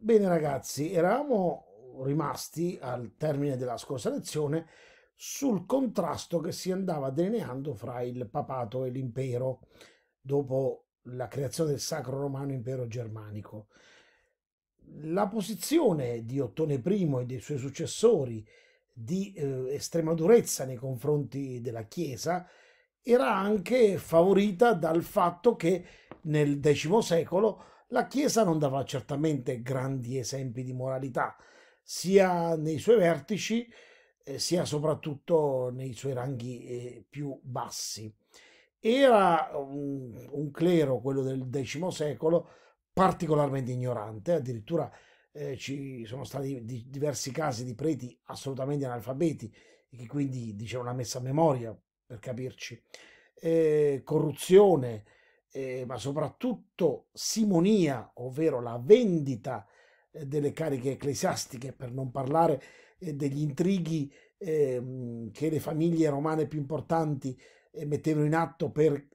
Bene ragazzi, eravamo rimasti al termine della scorsa lezione sul contrasto che si andava delineando fra il papato e l'impero dopo la creazione del Sacro Romano Impero Germanico. La posizione di Ottone I e dei suoi successori di eh, estrema durezza nei confronti della Chiesa era anche favorita dal fatto che nel X secolo la Chiesa non dava certamente grandi esempi di moralità, sia nei suoi vertici eh, sia soprattutto nei suoi ranghi eh, più bassi. Era un, un, clero, quello del X secolo, particolarmente ignorante, addirittura eh, ci sono stati di, diversi casi di preti assolutamente analfabeti che quindi dicevano la messa a memoria per capirci, eh, corruzione, eh, ma soprattutto simonia, ovvero la vendita eh, delle cariche ecclesiastiche, per non parlare eh, degli intrighi ehm, che le famiglie romane più importanti eh, mettevano in atto per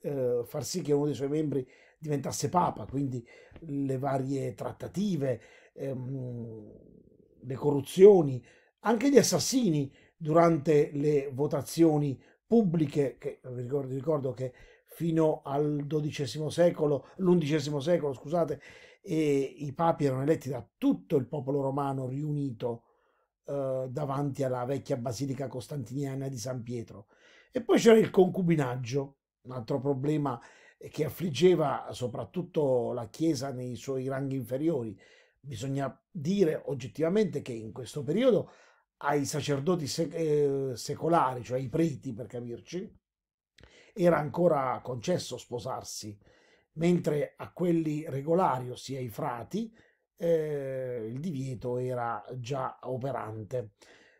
far sì che uno dei suoi membri diventasse papa, quindi le varie trattative, ehm, le corruzioni, anche gli assassini durante le votazioni pubbliche, che ricordo, ricordo che fino al XII secolo, l'undicesimo secolo, scusate, i papi erano eletti da tutto il popolo romano riunito eh, davanti alla vecchia basilica costantiniana di San Pietro. E poi c'era il concubinaggio, un altro problema che affliggeva soprattutto la Chiesa nei suoi ranghi inferiori. Bisogna dire oggettivamente che in questo periodo ai sacerdoti eh, secolari, cioè ai preti per capirci, era ancora concesso sposarsi, mentre a quelli regolari, ossia ai frati, eh, il divieto era già operante.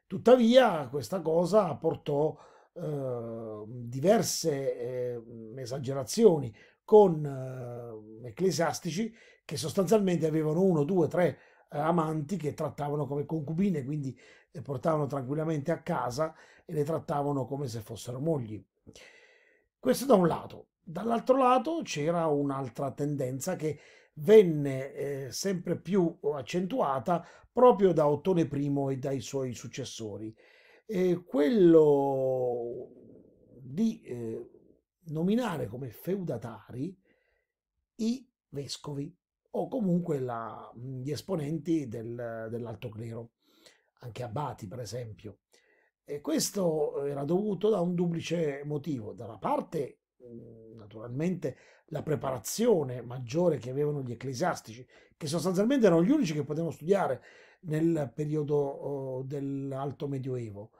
Tuttavia questa cosa portò eh, diverse eh, esagerazioni con ehm, ecclesiastici che sostanzialmente avevano uno, due, tre eh, amanti che trattavano come concubine, quindi le eh, portavano tranquillamente a casa e le trattavano come se fossero mogli. Questo da un lato. Dall'altro lato c'era un'altra tendenza che venne eh, sempre più accentuata proprio da Ottone I e dai suoi successori. Eh, quello di eh, nominare come feudatari i vescovi o comunque la, mhmm, gli esponenti del, dell'alto clero, anche abati per esempio. E questo eh, era dovuto da un duplice motivo, da una parte mhmm, naturalmente la preparazione maggiore che avevano gli ecclesiastici, che sostanzialmente erano gli unici che potevano studiare nel periodo dell'alto medioevo.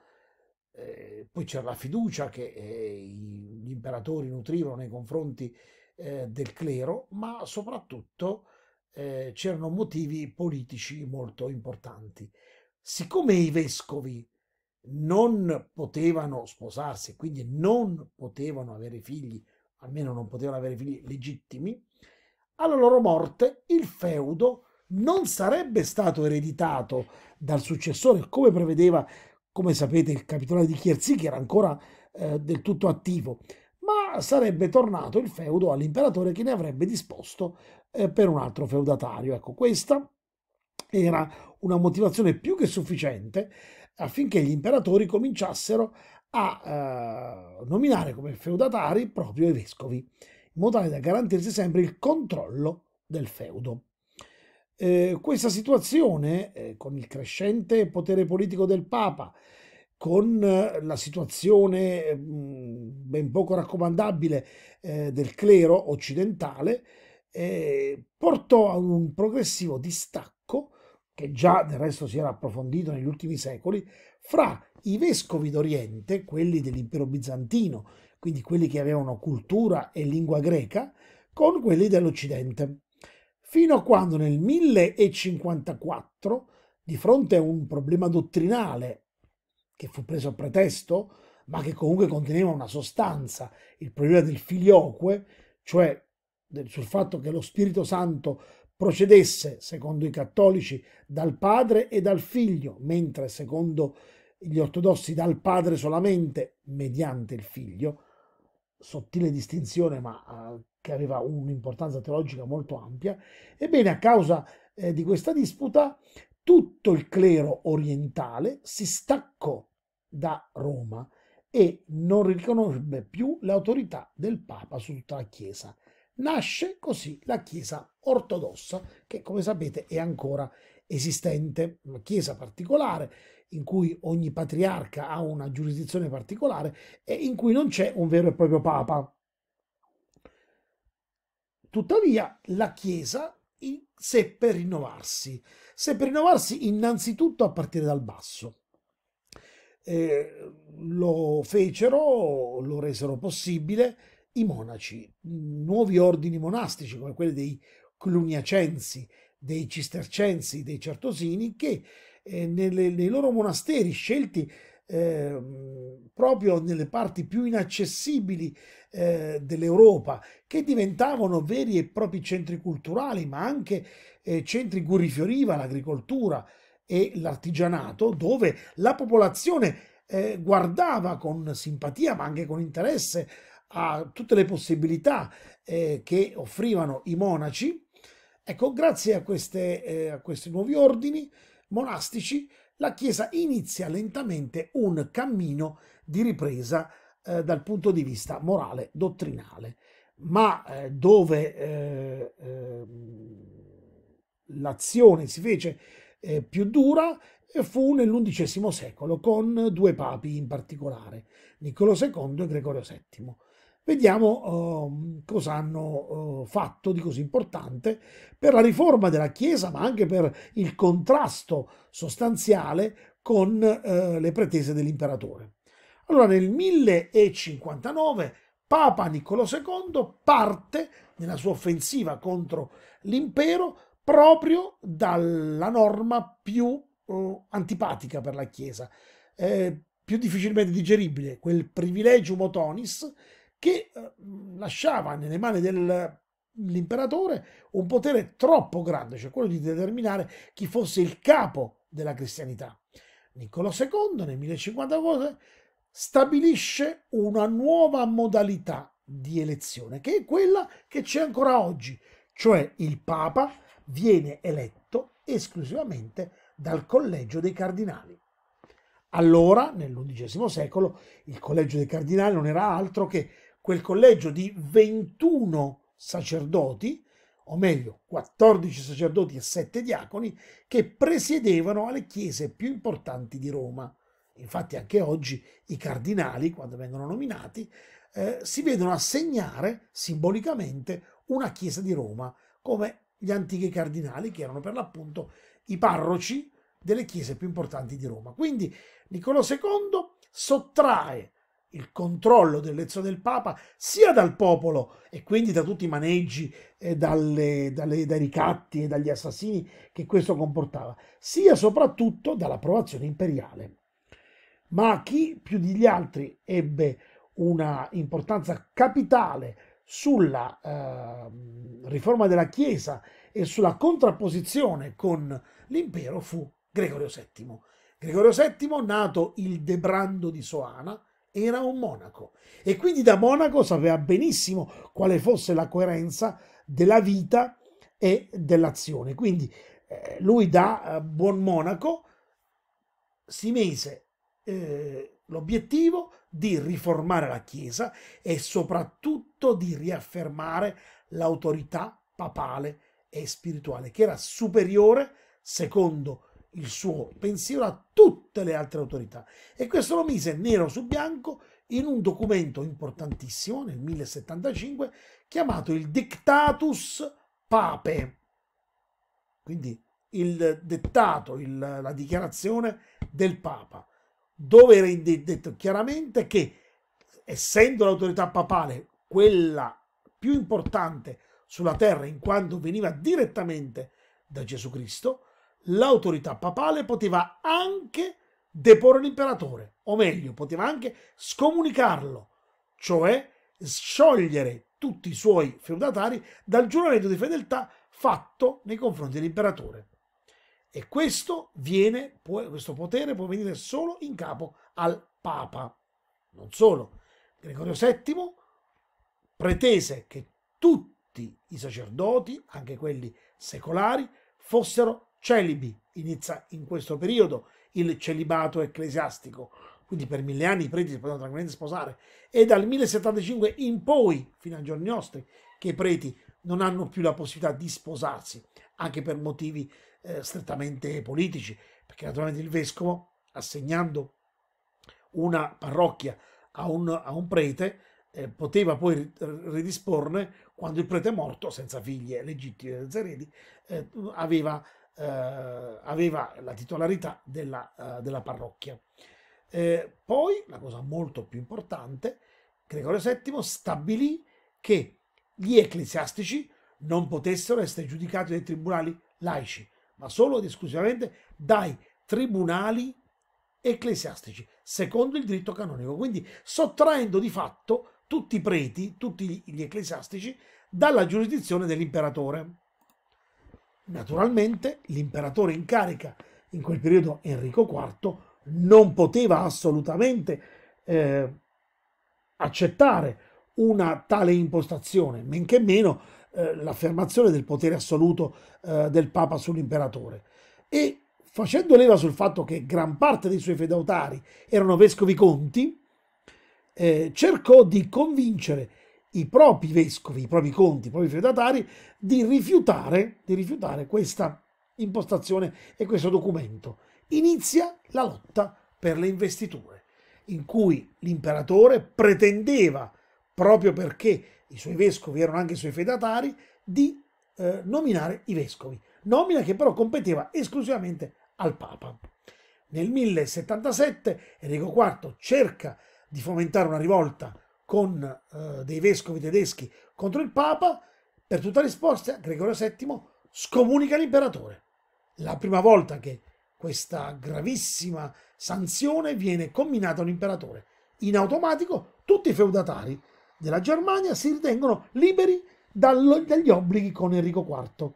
Eh, poi c'era la fiducia che eh, gli imperatori nutrivano nei confronti eh, del clero, ma soprattutto eh, c'erano motivi politici molto importanti. Siccome i vescovi non potevano sposarsi, quindi non potevano avere figli, almeno non potevano avere figli legittimi, alla loro morte il feudo non sarebbe stato ereditato dal successore, come prevedeva, come sapete, il capitolare di Chierzi, che era ancora eh, del tutto attivo ma sarebbe tornato il feudo all'imperatore che ne avrebbe disposto eh, per un altro feudatario. Ecco, questa era una motivazione più che sufficiente affinché gli imperatori cominciassero a eh, nominare come feudatari proprio i vescovi, in modo tale da garantirsi sempre il controllo del feudo. Eh, questa situazione, eh, con il crescente potere politico del Papa, con eh, la situazione mm, ben poco raccomandabile eh, del clero occidentale, portò a un progressivo distacco, che già del resto si era approfondito negli ultimi secoli, fra i vescovi d'Oriente, quelli dell'impero bizantino, quindi quelli che avevano cultura e lingua greca, con quelli dell'Occidente. Fino a quando nel 1054, di fronte a un problema dottrinale che fu preso a pretesto, ma che comunque conteneva una sostanza, il problema del filioque, cioè sul fatto che lo Spirito Santo procedesse, secondo i cattolici, dal padre e dal figlio, mentre secondo gli ortodossi dal padre solamente, mediante il figlio, sottile distinzione ma eh, che aveva un'importanza teologica molto ampia, ebbene a causa eh, di questa disputa tutto il clero orientale si staccò da Roma e non riconobbe più l'autorità del Papa su tutta la Chiesa. Nasce così la Chiesa ortodossa, che come sapete è ancora esistente, una Chiesa particolare in cui ogni patriarca ha una giurisdizione particolare e in cui non c'è un vero e proprio Papa. Tuttavia la Chiesa seppe rinnovarsi, seppe rinnovarsi innanzitutto a partire dal basso. Eh, lo fecero, lo resero possibile i monaci, nuovi ordini monastici come quelli dei cluniacensi, dei cistercensi, dei certosini, che eh, nelle, nei loro monasteri scelti eh, proprio nelle parti più inaccessibili eh, dell'Europa, che diventavano veri e propri centri culturali, ma anche eh, centri in cui rifioriva l'agricoltura e l'artigianato, dove la popolazione eh, guardava con simpatia, ma anche con interesse, a tutte le possibilità eh, che offrivano i monaci. Ecco, grazie a, queste, eh, a questi nuovi ordini monastici, la Chiesa inizia lentamente un cammino di ripresa eh, dal punto di vista morale dottrinale, ma eh, dove eh, ehm, l'azione si fece eh, più dura eh, fu nell'undicesimo secolo con due papi in particolare, Niccolo II e Gregorio VII. Vediamo uh, cosa hanno uh, fatto di così importante per la riforma della Chiesa, ma anche per il contrasto sostanziale con uh, le pretese dell'imperatore. Allora, nel 1059 Papa Niccolò II parte nella sua offensiva contro l'impero proprio dalla norma più eh, antipatica per la Chiesa, eh, più difficilmente digeribile, quel privilegium otonis che eh, lasciava nelle mani dell'imperatore un potere troppo grande, cioè quello di determinare chi fosse il capo della cristianità. Niccolò II nel 1059 stabilisce una nuova modalità di elezione, che è quella che c'è ancora oggi, cioè il Papa viene eletto esclusivamente dal collegio dei cardinali. Allora, nell'undicesimo secolo, il collegio dei cardinali non era altro che quel collegio di 21 sacerdoti, o meglio 14 sacerdoti e 7 diaconi, che presiedevano alle chiese più importanti di Roma. Infatti anche oggi i cardinali, quando vengono nominati, eh, si vedono assegnare simbolicamente una chiesa di Roma, come gli antichi cardinali che erano per l'appunto i parroci delle chiese più importanti di Roma. Quindi Niccolò II sottrae il controllo del lezzo del Papa sia dal popolo e quindi da tutti i maneggi, eh, dalle, dalle, dai ricatti e dagli assassini che questo comportava, sia soprattutto dall'approvazione imperiale. Ma chi più degli altri ebbe una importanza capitale sulla eh, riforma della Chiesa e sulla contrapposizione con l'impero fu Gregorio VII. Gregorio VII, nato il Debrando di Soana, era un monaco e quindi da monaco sapeva benissimo quale fosse la coerenza della vita e dell'azione. Quindi eh, lui da eh, buon monaco si mise eh, l'obiettivo di riformare la Chiesa e soprattutto di riaffermare l'autorità papale e spirituale che era superiore, secondo il suo pensiero a tutte le altre autorità e questo lo mise nero su bianco in un documento importantissimo nel 1075 chiamato il Dictatus Pape. Quindi il dettato, il, la dichiarazione del Papa, dove era detto chiaramente che essendo l'autorità papale quella più importante sulla terra in quanto veniva direttamente da Gesù Cristo, l'autorità papale poteva anche deporre l'imperatore, o meglio, poteva anche scomunicarlo, cioè sciogliere tutti i suoi feudatari dal giuramento di fedeltà fatto nei confronti dell'imperatore. E questo, viene, questo potere può venire solo in capo al Papa. Non solo, Gregorio VII pretese che tutti i sacerdoti, anche quelli secolari, fossero celibi. Inizia in questo periodo il celibato ecclesiastico, quindi per mille anni i preti si potevano tranquillamente sposare, e dal 1075 in poi, fino ai giorni nostri, che i preti non hanno più la possibilità di sposarsi, anche per motivi eh, strettamente politici, perché naturalmente il vescovo, assegnando una parrocchia a un, a un prete, eh, poteva poi ridisporne, quando il prete è morto, senza figlie eh, legittime, eh, senza eredi, eh, aveva eh, aveva la titolarità della, eh, della parrocchia. Eh, poi, la cosa molto più importante, Gregorio VII stabilì che gli ecclesiastici non potessero essere giudicati dai tribunali laici, ma solo ed esclusivamente dai tribunali ecclesiastici, secondo il diritto canonico, quindi sottraendo di fatto tutti i preti, tutti gli ecclesiastici, dalla giurisdizione dell'imperatore. Naturalmente l'imperatore in carica in quel periodo Enrico IV non poteva assolutamente eh, accettare una tale impostazione, men che meno eh, l'affermazione del potere assoluto eh, del Papa sull'imperatore. E facendo leva sul fatto che gran parte dei suoi feudatari erano vescovi conti, eh, cercò di convincere i propri vescovi, i propri conti, i propri feudatari di rifiutare, di rifiutare questa impostazione e questo documento. Inizia la lotta per le investiture, in cui l'imperatore pretendeva, proprio perché i suoi vescovi erano anche i suoi feudatari, di eh, nominare i vescovi, nomina che però competeva esclusivamente al Papa. Nel 1077 Enrico IV cerca di fomentare una rivolta con eh, dei vescovi tedeschi contro il Papa, per tutta risposta Gregorio VII scomunica l'imperatore. La prima volta che questa gravissima sanzione viene comminata all'imperatore. In automatico tutti i feudatari della Germania si ritengono liberi dagli obblighi con Enrico IV,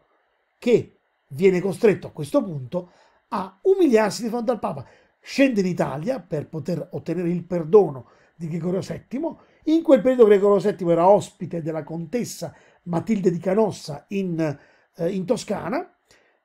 che viene costretto a questo punto a umiliarsi di fronte al Papa. Scende in Italia per poter ottenere il perdono di Gregorio VII in quel periodo Gregorio VII era ospite della contessa Matilde di Canossa in, eh, in Toscana.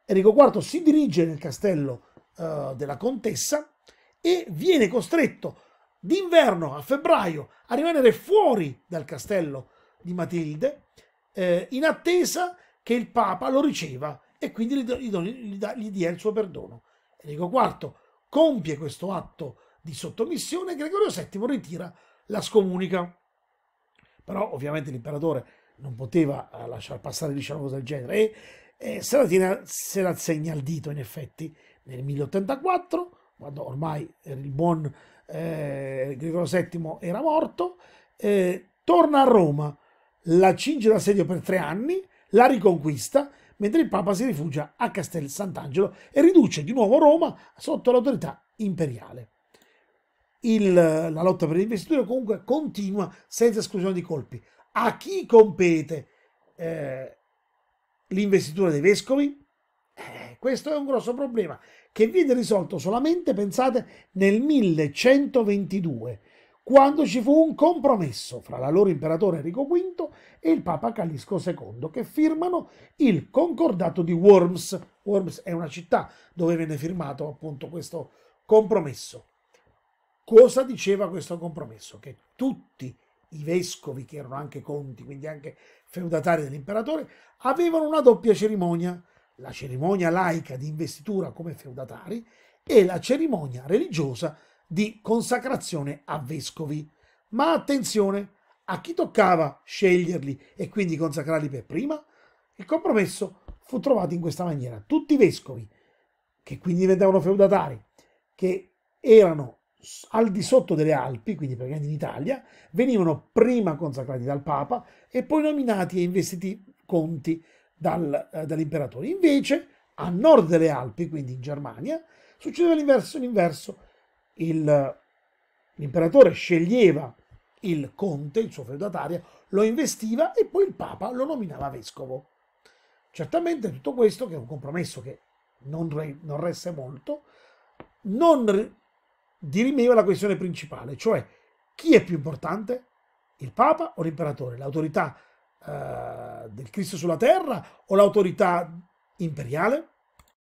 Enrico IV si dirige nel castello eh, della contessa e viene costretto d'inverno a febbraio a rimanere fuori dal castello di Matilde eh, in attesa che il Papa lo riceva e quindi gli, gli, gli dia il suo perdono. Enrico IV compie questo atto di sottomissione e Gregorio VII ritira la scomunica. Però ovviamente l'imperatore non poteva eh, lasciar passare diciamo, una cosa del genere e, e eh, se, la tiene, se la segna al dito in effetti nel 1084 quando ormai il buon eh, Gregorio VII era morto, eh, torna a Roma, la cinge d'assedio per tre anni, la riconquista, mentre il Papa si rifugia a Castel Sant'Angelo e riduce di nuovo Roma sotto l'autorità imperiale il, la lotta per l'investitura comunque continua senza esclusione di colpi. A chi compete eh, l'investitura dei vescovi? Eh, questo è un grosso problema che viene risolto solamente, pensate, nel 1122, quando ci fu un compromesso fra l'allora imperatore Enrico V e il Papa Callisco II, che firmano il concordato di Worms. Worms è una città dove venne firmato appunto questo compromesso. Cosa diceva questo compromesso? Che tutti i vescovi, che erano anche conti, quindi anche feudatari dell'imperatore, avevano una doppia cerimonia, la cerimonia laica di investitura come feudatari e la cerimonia religiosa di consacrazione a vescovi. Ma attenzione, a chi toccava sceglierli e quindi consacrarli per prima? Il compromesso fu trovato in questa maniera. Tutti i vescovi, che quindi diventavano feudatari, che erano al di sotto delle Alpi, quindi praticamente in Italia, venivano prima consacrati dal Papa e poi nominati e investiti conti dal, eh, dall'imperatore. Invece, a nord delle Alpi, quindi in Germania, succedeva l'inverso. l'inverso. Il, l'imperatore sceglieva il conte, il suo feudatario, lo investiva e poi il Papa lo nominava vescovo. Certamente tutto questo, che è un compromesso che non, re, non resse molto, non dirimeva la questione principale, cioè chi è più importante, il Papa o l'imperatore, l'autorità eh, del Cristo sulla terra o l'autorità imperiale?